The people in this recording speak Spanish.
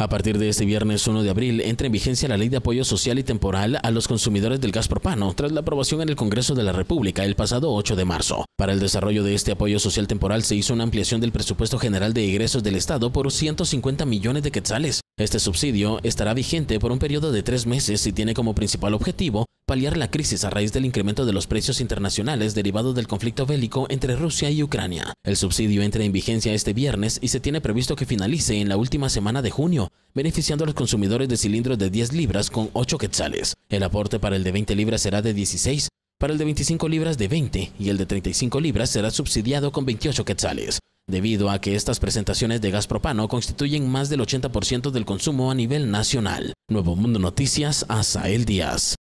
A partir de este viernes 1 de abril entra en vigencia la Ley de Apoyo Social y Temporal a los consumidores del gas propano, tras la aprobación en el Congreso de la República el pasado 8 de marzo. Para el desarrollo de este apoyo social temporal se hizo una ampliación del presupuesto general de ingresos del Estado por 150 millones de quetzales. Este subsidio estará vigente por un periodo de tres meses y tiene como principal objetivo paliar la crisis a raíz del incremento de los precios internacionales derivado del conflicto bélico entre Rusia y Ucrania. El subsidio entra en vigencia este viernes y se tiene previsto que finalice en la última semana de junio, beneficiando a los consumidores de cilindros de 10 libras con 8 quetzales. El aporte para el de 20 libras será de 16, para el de 25 libras de 20 y el de 35 libras será subsidiado con 28 quetzales debido a que estas presentaciones de gas propano constituyen más del 80% del consumo a nivel nacional. Nuevo Mundo Noticias, Asael Díaz.